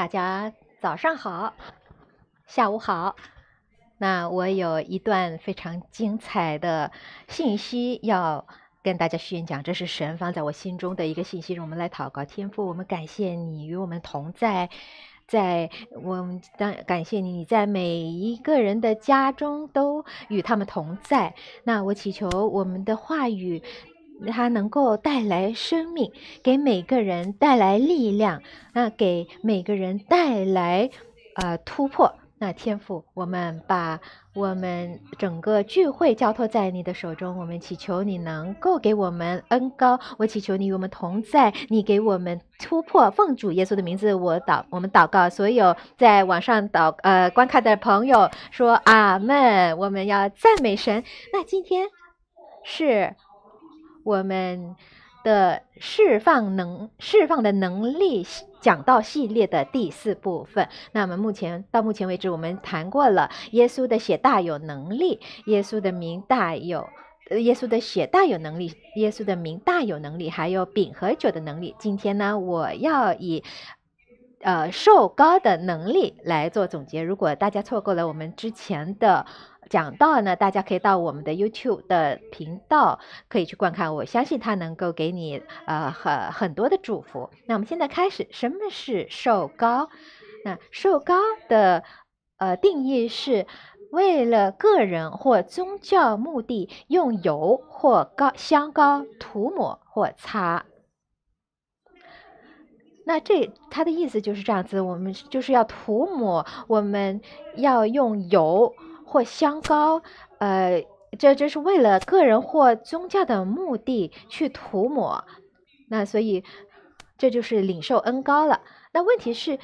大家早上好，下午好。那我有一段非常精彩的信息要跟大家宣讲，这是神放在我心中的一个信息。让我们来祷告，天父，我们感谢你与我们同在，在我们当感谢你，你在每一个人的家中都与他们同在。那我祈求我们的话语。它能够带来生命，给每个人带来力量，那给每个人带来呃突破。那天父，我们把我们整个聚会交托在你的手中，我们祈求你能够给我们恩高，我祈求你与我们同在，你给我们突破。奉主耶稣的名字，我祷，我们祷告所有在网上祷呃观看的朋友说阿门。我们要赞美神。那今天是。我们的释放能释放的能力，讲到系列的第四部分。那么目前到目前为止，我们谈过了耶稣的血大有能力，耶稣的名大有，耶稣的血大有能力，耶稣的名大有能力，还有饼和酒的能力。今天呢，我要以呃寿高的能力来做总结。如果大家错过了我们之前的。讲到呢，大家可以到我们的 YouTube 的频道可以去观看，我相信它能够给你呃很很多的祝福。那我们现在开始，什么是瘦高？那瘦高的呃定义是为了个人或宗教目的用油或膏香膏涂抹或擦。那这它的意思就是这样子，我们就是要涂抹，我们要用油。或香膏，呃，这就是为了个人或宗教的目的去涂抹。那所以，这就是领受恩膏了。那问题是，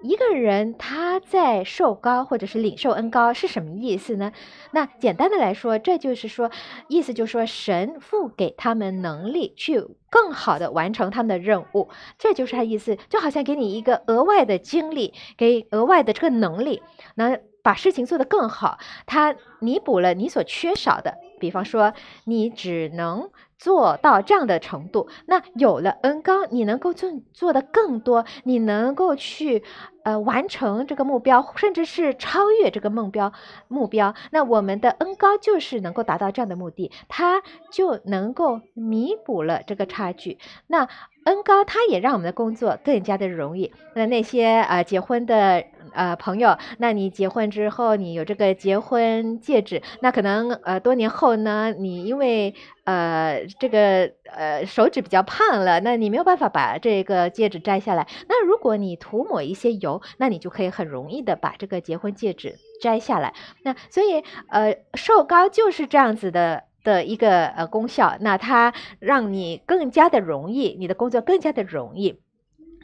一个人他在受膏或者是领受恩膏是什么意思呢？那简单的来说，这就是说，意思就是说，神赋给他们能力去更好的完成他们的任务，这就是他意思。就好像给你一个额外的精力，给额外的这个能力，那。把事情做得更好，它弥补了你所缺少的。比方说，你只能做到这样的程度，那有了恩高，你能够做做的更多，你能够去，呃，完成这个目标，甚至是超越这个目标目标。那我们的恩高就是能够达到这样的目的，它就能够弥补了这个差距。那恩高它也让我们的工作更加的容易。那那些呃结婚的。呃，朋友，那你结婚之后，你有这个结婚戒指，那可能呃多年后呢，你因为呃这个呃手指比较胖了，那你没有办法把这个戒指摘下来。那如果你涂抹一些油，那你就可以很容易的把这个结婚戒指摘下来。那所以呃瘦高就是这样子的的一个呃功效，那它让你更加的容易，你的工作更加的容易。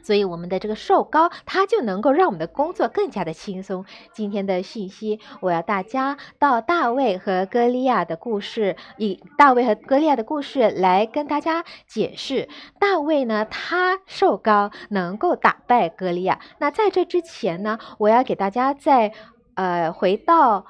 所以我们的这个瘦高，它就能够让我们的工作更加的轻松。今天的信息，我要大家到大卫和歌利亚的故事，以大卫和歌利亚的故事来跟大家解释。大卫呢，他瘦高能够打败歌利亚。那在这之前呢，我要给大家再，呃，回到。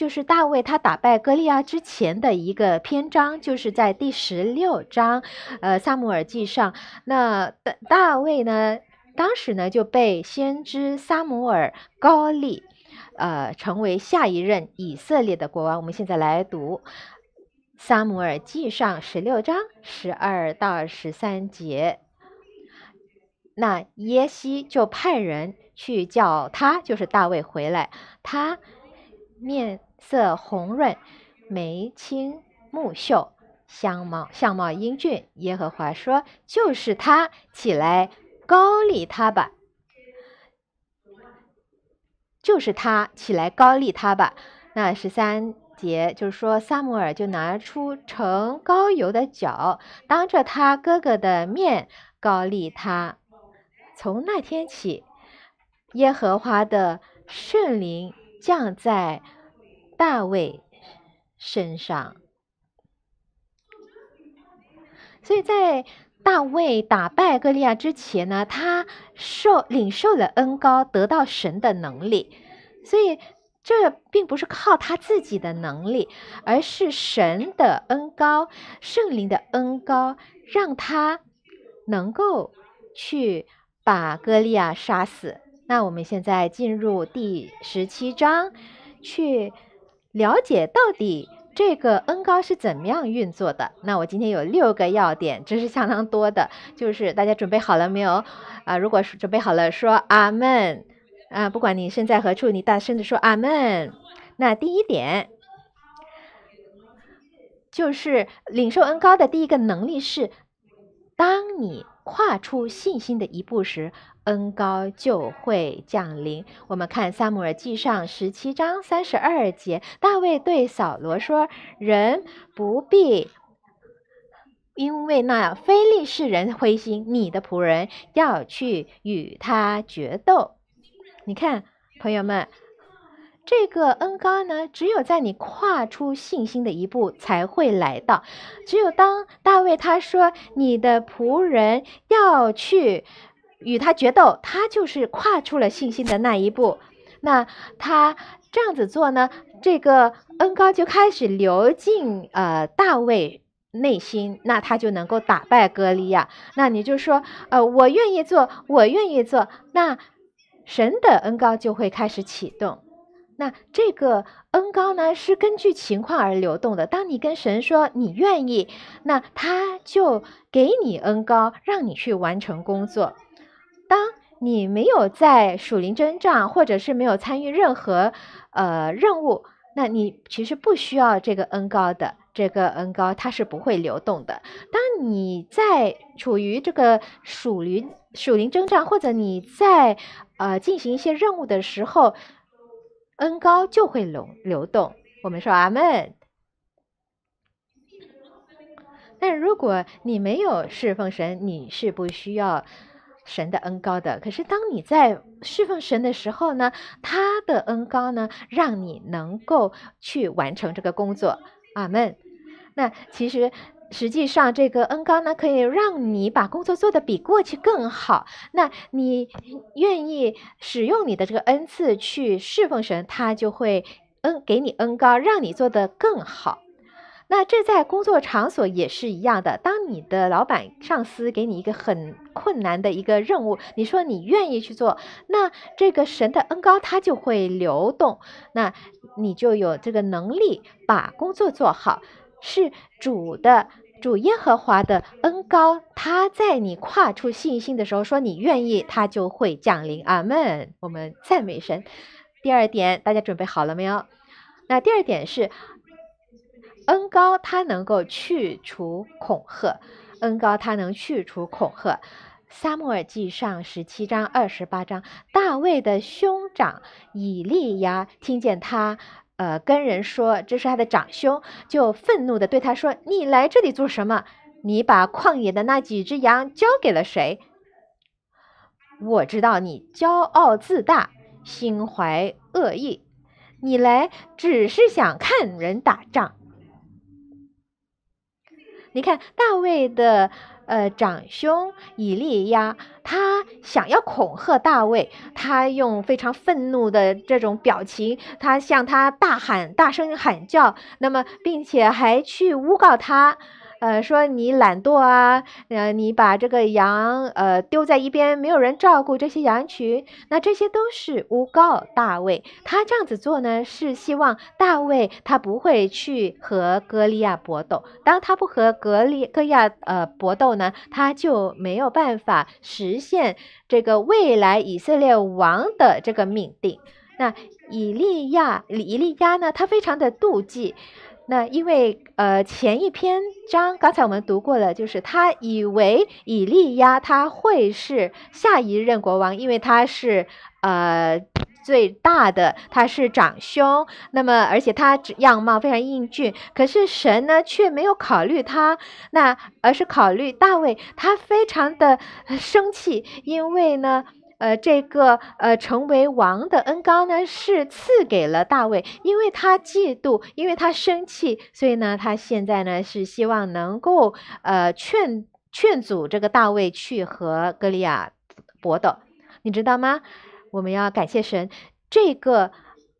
就是大卫，他打败歌利亚之前的一个篇章，就是在第十六章，呃，萨姆尔记上。那大大卫呢，当时呢就被先知萨姆尔高利，呃，成为下一任以色列的国王。我们现在来读萨姆尔记上十六章十二到十三节。那耶西就派人去叫他，就是大卫回来，他面。色红润，眉清目秀，相貌相貌英俊。耶和华说：“就是他，起来高丽他吧。”就是他，起来高丽他吧。那十三节就是说，萨姆尔就拿出盛高油的脚，当着他哥哥的面高丽他。从那天起，耶和华的圣灵降在。大卫身上，所以在大卫打败哥利亚之前呢，他受领受了恩高，得到神的能力，所以这并不是靠他自己的能力，而是神的恩高、圣灵的恩高，让他能够去把哥利亚杀死。那我们现在进入第十七章，去。了解到底这个恩高是怎么样运作的？那我今天有六个要点，这是相当多的。就是大家准备好了没有？啊，如果是准备好了，说阿门。啊，不管你身在何处，你大声的说阿门。那第一点就是领受恩高的第一个能力是，当你跨出信心的一步时。恩高就会降临。我们看《撒母耳记上》十七章三十二节，大卫对扫罗说：“人不必因为那非利士人灰心，你的仆人要去与他决斗。”你看，朋友们，这个恩高呢，只有在你跨出信心的一步才会来到，只有当大卫他说：“你的仆人要去。”与他决斗，他就是跨出了信心的那一步。那他这样子做呢？这个恩高就开始流进呃大卫内心，那他就能够打败歌利亚。那你就说呃我愿意做，我愿意做。那神的恩高就会开始启动。那这个恩高呢是根据情况而流动的。当你跟神说你愿意，那他就给你恩高，让你去完成工作。当你没有在属灵征战，或者是没有参与任何呃任务，那你其实不需要这个恩高的。这个恩高它是不会流动的。当你在处于这个属灵属灵征战，或者你在呃进行一些任务的时候，恩高就会流流动。我们说阿门。但如果你没有侍奉神，你是不需要。神的恩高，的可是当你在侍奉神的时候呢，他的恩高呢，让你能够去完成这个工作。阿门。那其实实际上这个恩高呢，可以让你把工作做得比过去更好。那你愿意使用你的这个恩赐去侍奉神，他就会恩给你恩高，让你做得更好。那这在工作场所也是一样的。当你的老板、上司给你一个很困难的一个任务，你说你愿意去做，那这个神的恩高他就会流动，那你就有这个能力把工作做好。是主的主耶和华的恩高，他在你跨出信心的时候说你愿意，他就会降临。阿门。我们赞美神。第二点，大家准备好了没有？那第二点是。恩高，它能够去除恐吓。恩高，它能去除恐吓。撒母耳记上十七章二十八章，大卫的兄长以利亚听见他，呃，跟人说，这是他的长兄，就愤怒的对他说：“你来这里做什么？你把旷野的那几只羊交给了谁？我知道你骄傲自大，心怀恶意，你来只是想看人打仗。”你看，大卫的呃长兄以利亚，他想要恐吓大卫，他用非常愤怒的这种表情，他向他大喊、大声喊叫，那么并且还去诬告他。呃，说你懒惰啊，呃，你把这个羊呃丢在一边，没有人照顾这些羊群，那这些都是诬告大卫。他这样子做呢，是希望大卫他不会去和歌利亚搏斗。当他不和格利哥亚呃搏斗呢，他就没有办法实现这个未来以色列王的这个命定。那以利亚以利亚呢，他非常的妒忌。那因为呃前一篇章刚才我们读过了，就是他以为以利亚他会是下一任国王，因为他是呃最大的，他是长兄，那么而且他样貌非常英俊，可是神呢却没有考虑他，那而是考虑大卫，他非常的生气，因为呢。呃，这个呃，成为王的恩膏呢，是赐给了大卫，因为他嫉妒，因为他生气，所以呢，他现在呢是希望能够呃劝劝阻这个大卫去和歌利亚搏斗，你知道吗？我们要感谢神，这个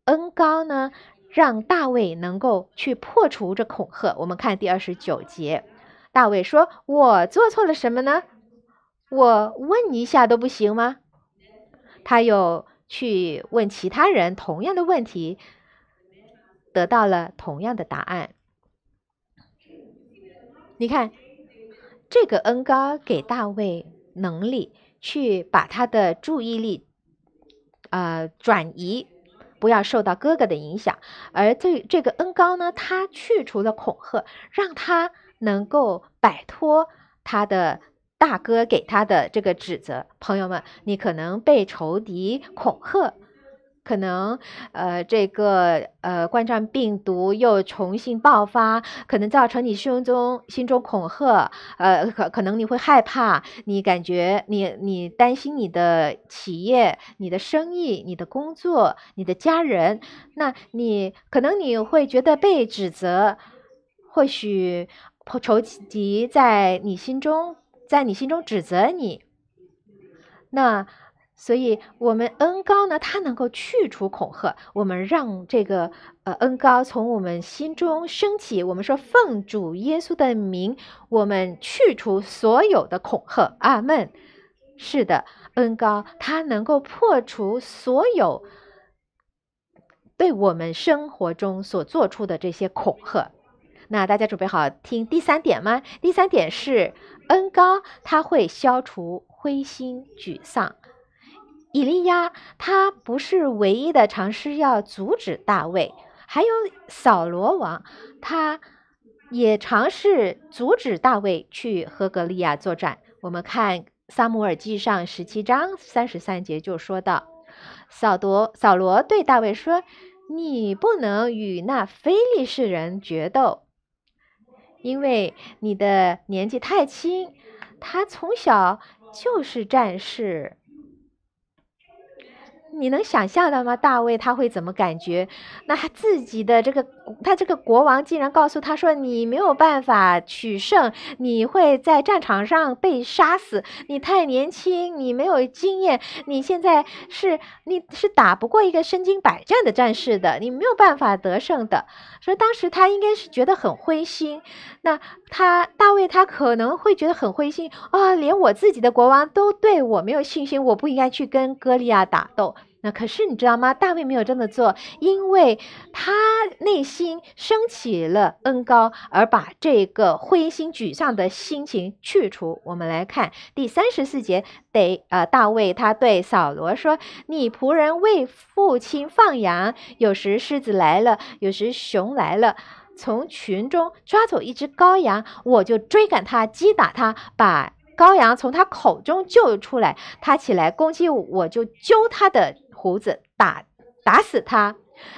恩膏呢，让大卫能够去破除这恐吓。我们看第二十九节，大卫说：“我做错了什么呢？我问一下都不行吗？”他又去问其他人同样的问题，得到了同样的答案。你看，这个恩高给大卫能力，去把他的注意力，呃转移，不要受到哥哥的影响。而这这个恩高呢，他去除了恐吓，让他能够摆脱他的。大哥给他的这个指责，朋友们，你可能被仇敌恐吓，可能呃这个呃冠状病毒又重新爆发，可能造成你胸中心中恐吓，呃可可能你会害怕，你感觉你你担心你的企业、你的生意、你的工作、你的家人，那你可能你会觉得被指责，或许仇敌在你心中。在你心中指责你，那所以我们恩高呢？它能够去除恐吓。我们让这个呃恩高从我们心中升起。我们说奉主耶稣的名，我们去除所有的恐吓阿门。是的，恩高它能够破除所有对我们生活中所做出的这些恐吓。那大家准备好听第三点吗？第三点是。恩高，他会消除灰心沮丧。以利亚他不是唯一的尝试要阻止大卫，还有扫罗王，他也尝试阻止大卫去和格利亚作战。我们看《撒母耳记上》十七章三十三节就说到，扫夺扫罗对大卫说：“你不能与那非利士人决斗。”因为你的年纪太轻，他从小就是战士。你能想象到吗？大卫他会怎么感觉？那他自己的这个。他这个国王竟然告诉他说：“你没有办法取胜，你会在战场上被杀死。你太年轻，你没有经验，你现在是你是打不过一个身经百战的战士的，你没有办法得胜的。”所以当时他应该是觉得很灰心。那他大卫他可能会觉得很灰心啊，连我自己的国王都对我没有信心，我不应该去跟哥利亚打斗。那可是你知道吗？大卫没有这么做，因为他内心升起了恩高，而把这个灰心沮丧的心情去除。我们来看第三十四节，得呃，大卫他对扫罗说：“你仆人为父亲放羊，有时狮子来了，有时熊来了，从群中抓走一只羔羊，我就追赶他，击打他，把。”羔羊从他口中救出来，他起来攻击我，我就揪他的胡子，打，打死他。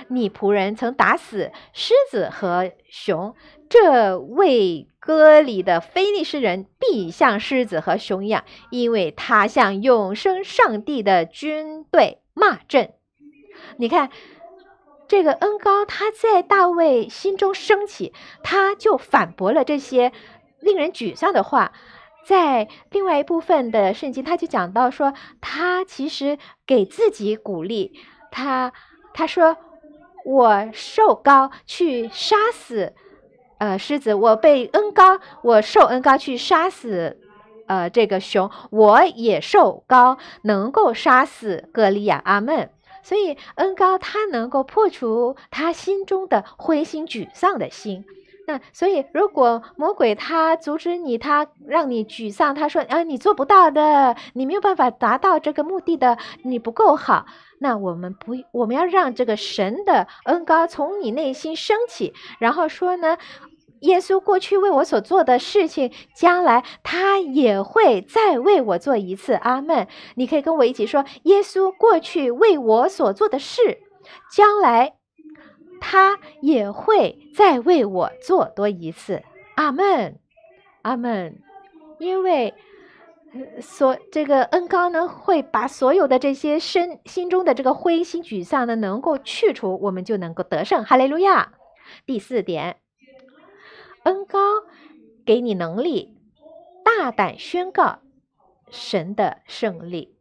女仆人曾打死狮子和熊，这位歌里的非利士人必像狮子和熊一样，因为他向永生上帝的军队骂阵。你看，这个恩高，他在大卫心中升起，他就反驳了这些令人沮丧的话。在另外一部分的圣经，他就讲到说，他其实给自己鼓励，他他说，我受高去杀死，呃，狮子，我被恩高，我受恩高去杀死，呃，这个熊，我也受高能够杀死格利亚，阿门。所以恩高他能够破除他心中的灰心沮丧的心。那所以，如果魔鬼他阻止你，他让你沮丧，他说：“啊，你做不到的，你没有办法达到这个目的的，你不够好。”那我们不，我们要让这个神的恩高从你内心升起，然后说呢：“耶稣过去为我所做的事情，将来他也会再为我做一次。”阿门。你可以跟我一起说：“耶稣过去为我所做的事，将来。”他也会再为我做多一次，阿门，阿门。因为所这个恩高呢，会把所有的这些身心中的这个灰心沮丧呢，能够去除，我们就能够得胜，哈利路亚。第四点，恩高给你能力，大胆宣告神的胜利。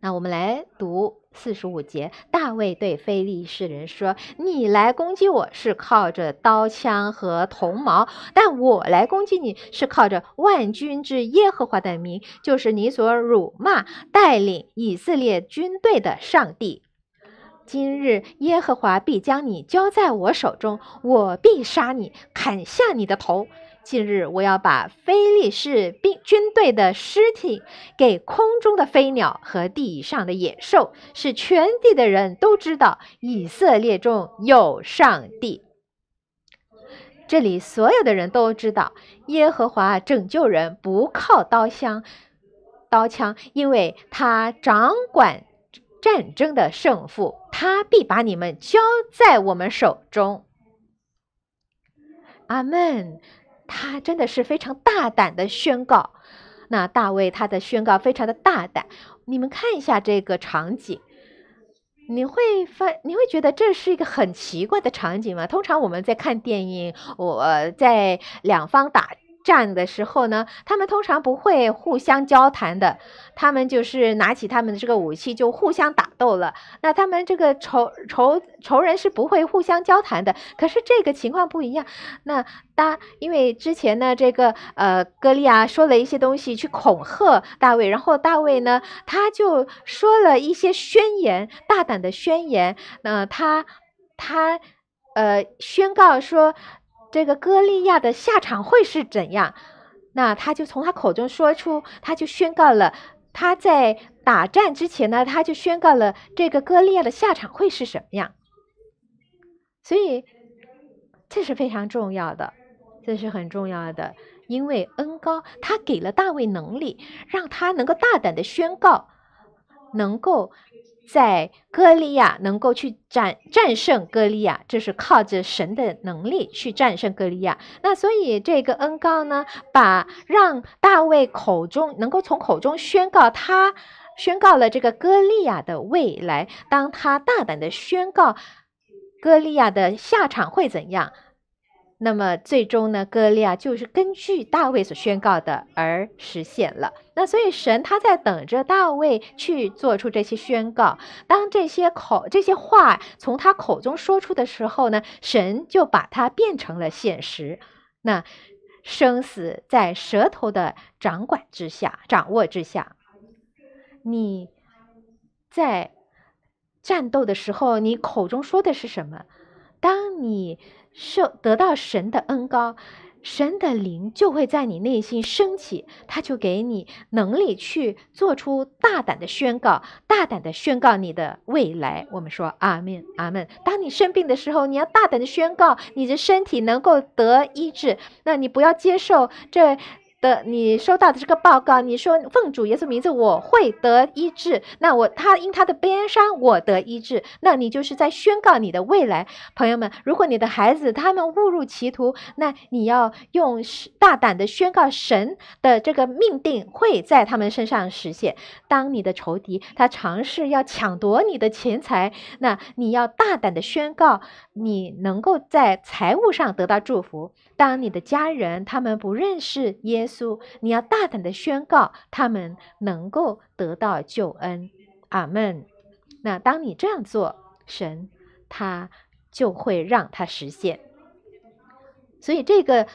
那我们来读四十五节。大卫对非利士人说：“你来攻击我是靠着刀枪和铜矛，但我来攻击你是靠着万军之耶和华的名，就是你所辱骂带领以色列军队的上帝。今日耶和华必将你交在我手中，我必杀你，砍下你的头。”近日，我要把非利士兵军队的尸体给空中的飞鸟和地上的野兽，使全地的人都知道以色列中有上帝。这里所有的人都知道，耶和华拯救人不靠刀枪，刀枪，因为他掌管战争的胜负，他必把你们交在我们手中。阿门。他真的是非常大胆的宣告。那大卫他的宣告非常的大胆，你们看一下这个场景，你会发，你会觉得这是一个很奇怪的场景吗？通常我们在看电影，我在两方打。战的时候呢，他们通常不会互相交谈的，他们就是拿起他们的这个武器就互相打斗了。那他们这个仇仇仇人是不会互相交谈的，可是这个情况不一样。那当因为之前呢，这个呃，歌利亚说了一些东西去恐吓大卫，然后大卫呢，他就说了一些宣言，大胆的宣言。那他他呃，宣告说。这个歌利亚的下场会是怎样？那他就从他口中说出，他就宣告了他在打战之前呢，他就宣告了这个歌利亚的下场会是什么样。所以这是非常重要的，这是很重要的，因为恩高他给了大卫能力，让他能够大胆的宣告，能够。在歌利亚能够去战战胜歌利亚，这是靠着神的能力去战胜歌利亚。那所以这个恩告呢，把让大卫口中能够从口中宣告他，宣告了这个歌利亚的未来。当他大胆的宣告歌利亚的下场会怎样？那么最终呢，哥利亚就是根据大卫所宣告的而实现了。那所以神他在等着大卫去做出这些宣告，当这些口这些话从他口中说出的时候呢，神就把它变成了现实。那生死在舌头的掌管之下，掌握之下。你在战斗的时候，你口中说的是什么？当你受得到神的恩高，神的灵就会在你内心升起，他就给你能力去做出大胆的宣告，大胆的宣告你的未来。我们说阿门阿门。当你生病的时候，你要大胆的宣告你的身体能够得医治，那你不要接受这。的，你收到的这个报告，你说奉主耶稣名字，我会得医治。那我他因他的悲伤，我得医治。那你就是在宣告你的未来，朋友们。如果你的孩子他们误入歧途，那你要用大胆的宣告神的这个命定会在他们身上实现。当你的仇敌他尝试要抢夺你的钱财，那你要大胆的宣告你能够在财务上得到祝福。当你的家人他们不认识耶。稣，你要大胆的宣告他们能够得到救恩，阿门。那当你这样做，神他就会让他实现。所以这个，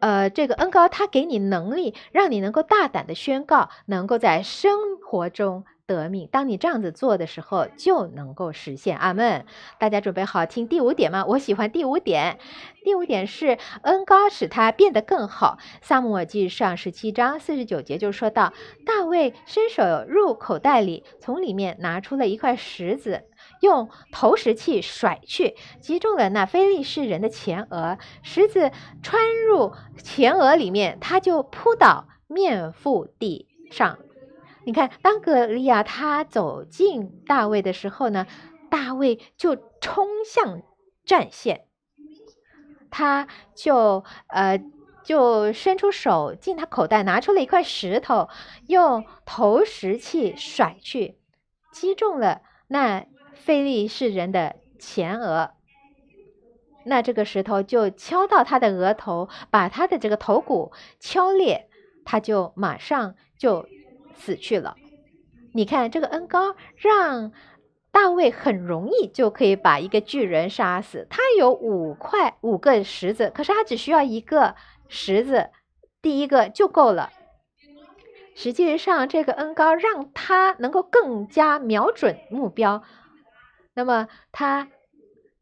呃，这个恩膏他给你能力，让你能够大胆的宣告，能够在生活中。得命，当你这样子做的时候，就能够实现阿门。大家准备好听第五点吗？我喜欢第五点。第五点是恩高使他变得更好。萨姆尔记上十七章四十九节就说到：大卫伸手入口袋里，从里面拿出了一块石子，用投石器甩去，击中了那非利士人的前额。石子穿入前额里面，他就扑倒面腹地上。你看，当格利亚他走进大卫的时候呢，大卫就冲向战线，他就呃就伸出手进他口袋，拿出了一块石头，用投石器甩去，击中了那费利士人的前额，那这个石头就敲到他的额头，把他的这个头骨敲裂，他就马上就。死去了，你看这个恩高让大卫很容易就可以把一个巨人杀死。他有五块五个石子，可是他只需要一个石子，第一个就够了。实际上，这个恩高让他能够更加瞄准目标。那么他。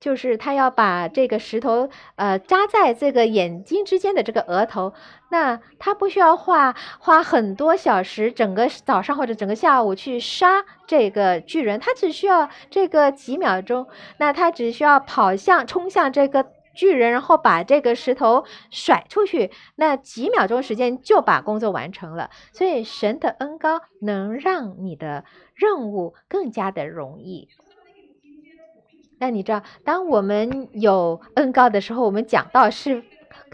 就是他要把这个石头，呃，扎在这个眼睛之间的这个额头，那他不需要花花很多小时，整个早上或者整个下午去杀这个巨人，他只需要这个几秒钟，那他只需要跑向冲向这个巨人，然后把这个石头甩出去，那几秒钟时间就把工作完成了。所以神的恩高能让你的任务更加的容易。那你知道，当我们有恩高的时候，我们讲道是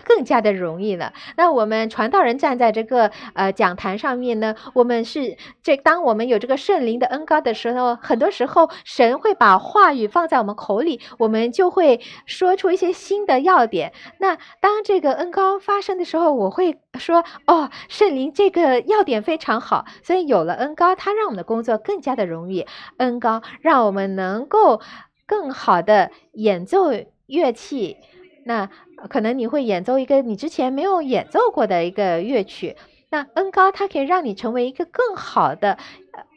更加的容易了。那我们传道人站在这个呃讲坛上面呢，我们是这当我们有这个圣灵的恩高的时候，很多时候神会把话语放在我们口里，我们就会说出一些新的要点。那当这个恩高发生的时候，我会说：“哦，圣灵这个要点非常好。”所以有了恩高，它让我们的工作更加的容易。恩高让我们能够。更好的演奏乐器，那可能你会演奏一个你之前没有演奏过的一个乐曲。那恩高它可以让你成为一个更好的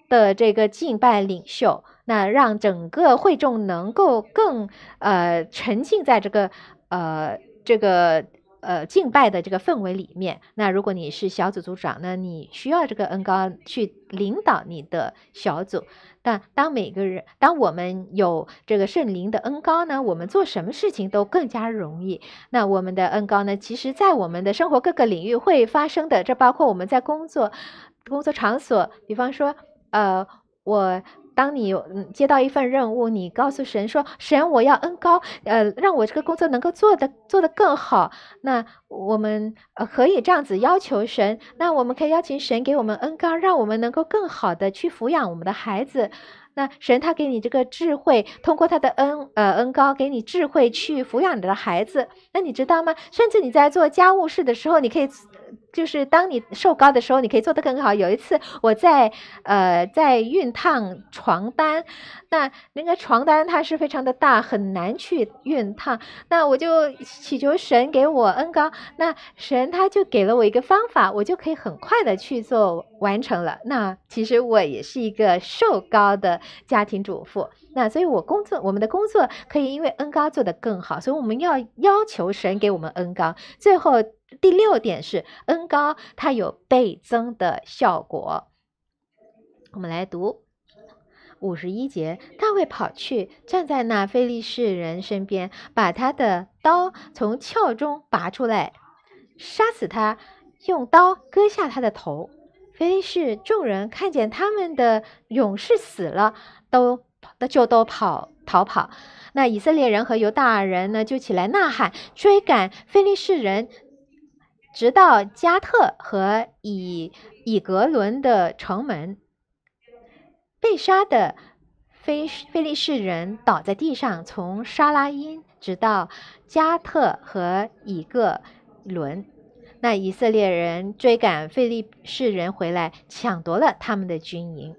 的这个敬拜领袖，那让整个会众能够更呃沉浸在这个呃这个。呃，敬拜的这个氛围里面，那如果你是小组组长，那你需要这个恩高去领导你的小组。但当每个人，当我们有这个圣灵的恩高呢，我们做什么事情都更加容易。那我们的恩高呢，其实在我们的生活各个领域会发生的，这包括我们在工作、工作场所，比方说，呃，我。当你嗯接到一份任务，你告诉神说：“神，我要恩高，呃，让我这个工作能够做的做得更好。”那我们可以这样子要求神，那我们可以邀请神给我们恩高，让我们能够更好的去抚养我们的孩子。那神他给你这个智慧，通过他的恩呃恩高给你智慧去抚养你的孩子。那你知道吗？甚至你在做家务事的时候，你可以。就是当你瘦高的时候，你可以做得更好。有一次，我在呃在熨烫床单，那那个床单它是非常的大，很难去熨烫。那我就祈求神给我恩高，那神他就给了我一个方法，我就可以很快的去做完成了。那其实我也是一个瘦高的家庭主妇，那所以我工作我们的工作可以因为恩高做得更好，所以我们要要求神给我们恩高，最后。第六点是恩高，它有倍增的效果。我们来读五十一节：大卫跑去站在那非利士人身边，把他的刀从鞘中拔出来，杀死他，用刀割下他的头。非利士众人看见他们的勇士死了，都就都跑逃跑。那以色列人和犹大人呢，就起来呐喊，追赶非利士人。直到加特和以以格伦的城门，被杀的菲菲利士人倒在地上，从沙拉因直到加特和以格伦，那以色列人追赶菲利士人回来，抢夺了他们的军营，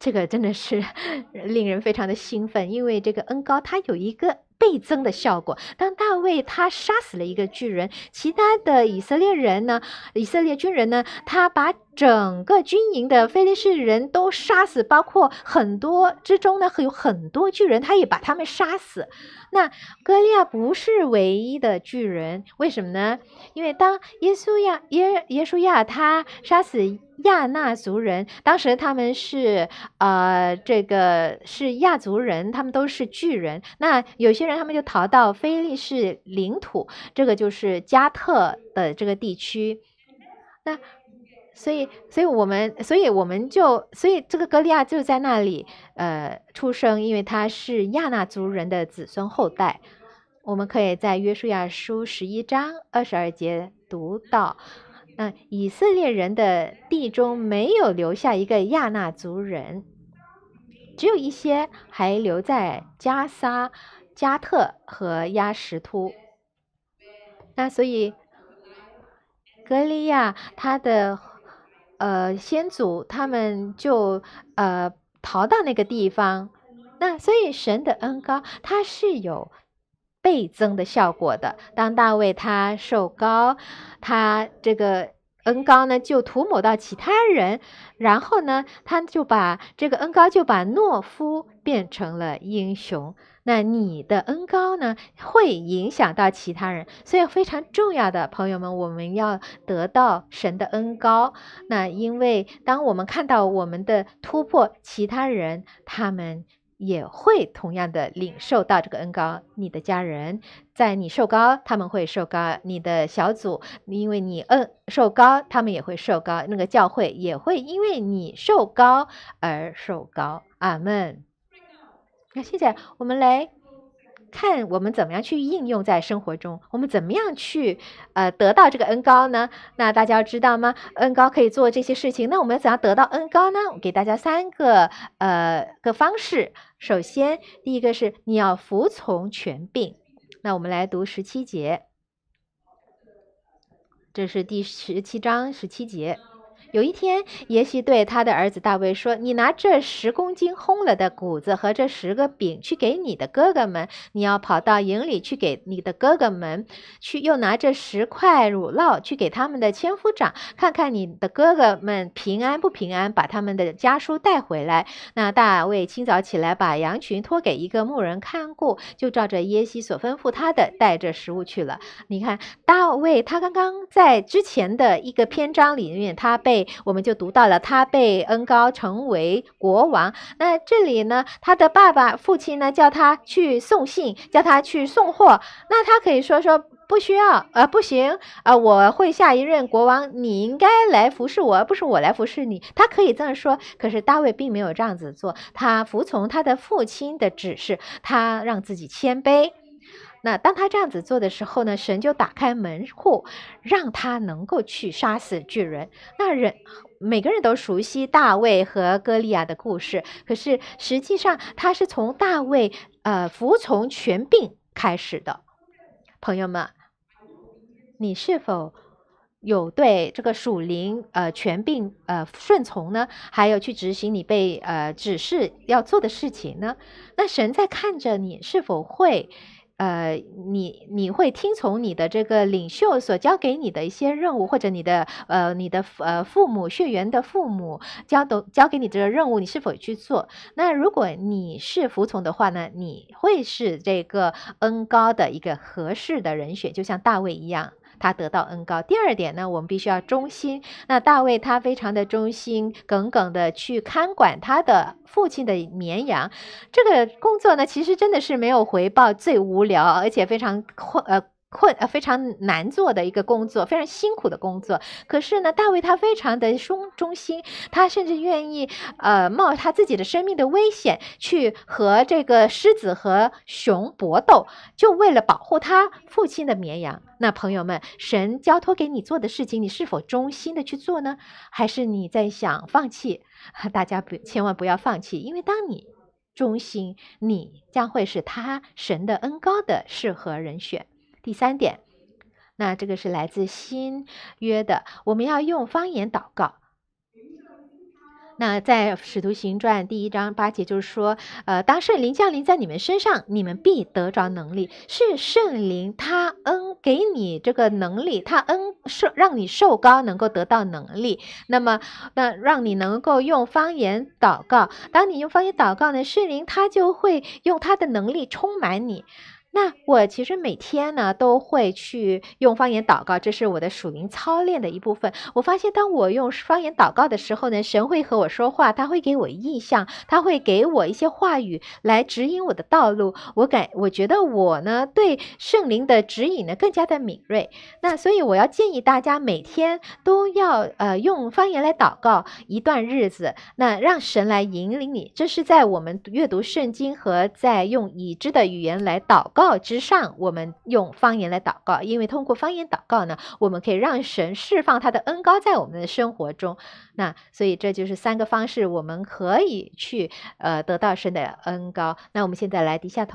这个真的是 令人非常的兴奋，因为这个恩高他有一个。倍增的效果。当大卫他杀死了一个巨人，其他的以色列人呢？以色列军人呢？他把整个军营的非利士人都杀死，包括很多之中呢，有很多巨人，他也把他们杀死。那哥利亚不是唯一的巨人，为什么呢？因为当耶稣亚耶耶稣亚他杀死亚纳族人，当时他们是啊，这个是亚族人，他们都是巨人。那有些。他们就逃到非利士领土，这个就是加特的这个地区。那所以，所以我们，所以我们就，所以这个格利亚就在那里，呃，出生，因为他是亚纳族人的子孙后代。我们可以在约书亚书十一章二十二节读到：那以色列人的地中没有留下一个亚纳族人，只有一些还留在加沙。加特和亚什突，那所以格利亚他的呃先祖他们就呃逃到那个地方，那所以神的恩高它是有倍增的效果的。当大卫他受高，他这个。恩高呢，就涂抹到其他人，然后呢，他就把这个恩高就把懦夫变成了英雄。那你的恩高呢，会影响到其他人，所以非常重要的朋友们，我们要得到神的恩高。那因为当我们看到我们的突破，其他人他们。也会同样的领受到这个恩高，你的家人在你受高，他们会受高；你的小组，因为你恩受高，他们也会受高；那个教会也会因为你受高而受高。阿门。那现在我们来。看我们怎么样去应用在生活中，我们怎么样去呃得到这个恩高呢？那大家知道吗？恩高可以做这些事情，那我们要怎样得到恩高呢？我给大家三个呃个方式。首先，第一个是你要服从权柄。那我们来读十七节，这是第十七章十七节。有一天，耶西对他的儿子大卫说：“你拿这十公斤烘了的谷子和这十个饼去给你的哥哥们，你要跑到营里去给你的哥哥们，去又拿这十块乳酪去给他们的千夫长，看看你的哥哥们平安不平安，把他们的家书带回来。”那大卫清早起来，把羊群托给一个牧人看顾，就照着耶西所吩咐他的，带着食物去了。你看，大卫他刚刚在之前的一个篇章里面，他被我们就读到了他被恩高成为国王。那这里呢，他的爸爸、父亲呢，叫他去送信，叫他去送货。那他可以说说不需要啊，不行啊，我会下一任国王，你应该来服侍我，而不是我来服侍你。他可以这样说，可是大卫并没有这样子做，他服从他的父亲的指示，他让自己谦卑。那当他这样子做的时候呢，神就打开门户，让他能够去杀死巨人。那人每个人都熟悉大卫和歌利亚的故事，可是实际上他是从大卫呃服从权柄开始的。朋友们，你是否有对这个属灵呃权柄呃顺从呢？还有去执行你被呃指示要做的事情呢？那神在看着你是否会？呃，你你会听从你的这个领袖所交给你的一些任务，或者你的呃你的呃父母血缘的父母交都交给你这个任务，你是否去做？那如果你是服从的话呢，你会是这个恩高的一个合适的人选，就像大卫一样。他得到恩高。第二点呢，我们必须要忠心。那大卫他非常的忠心耿耿的去看管他的父亲的绵羊，这个工作呢，其实真的是没有回报，最无聊，而且非常困呃。困呃非常难做的一个工作，非常辛苦的工作。可是呢，大卫他非常的忠忠心，他甚至愿意呃冒他自己的生命的危险去和这个狮子和熊搏斗，就为了保护他父亲的绵羊。那朋友们，神交托给你做的事情，你是否忠心的去做呢？还是你在想放弃？大家不千万不要放弃，因为当你忠心，你将会是他神的恩高的适合人选。第三点，那这个是来自新约的，我们要用方言祷告。那在《使徒行传》第一章八节，就是说，呃，当圣灵降临在你们身上，你们必得着能力，是圣灵他恩给你这个能力，他恩受让你受高，能够得到能力。那么，那让你能够用方言祷告。当你用方言祷告呢，圣灵他就会用他的能力充满你。那我其实每天呢都会去用方言祷告，这是我的属灵操练的一部分。我发现，当我用方言祷告的时候呢，神会和我说话，他会给我印象，他会给我一些话语来指引我的道路。我感我觉得我呢对圣灵的指引呢更加的敏锐。那所以我要建议大家每天都要呃用方言来祷告一段日子，那让神来引领你。这是在我们阅读圣经和在用已知的语言来祷告。道之上，我们用方言来祷告，因为通过方言祷告呢，我们可以让神释放他的恩高在我们的生活中。那所以这就是三个方式，我们可以去呃得到神的恩高。那我们现在来低下头。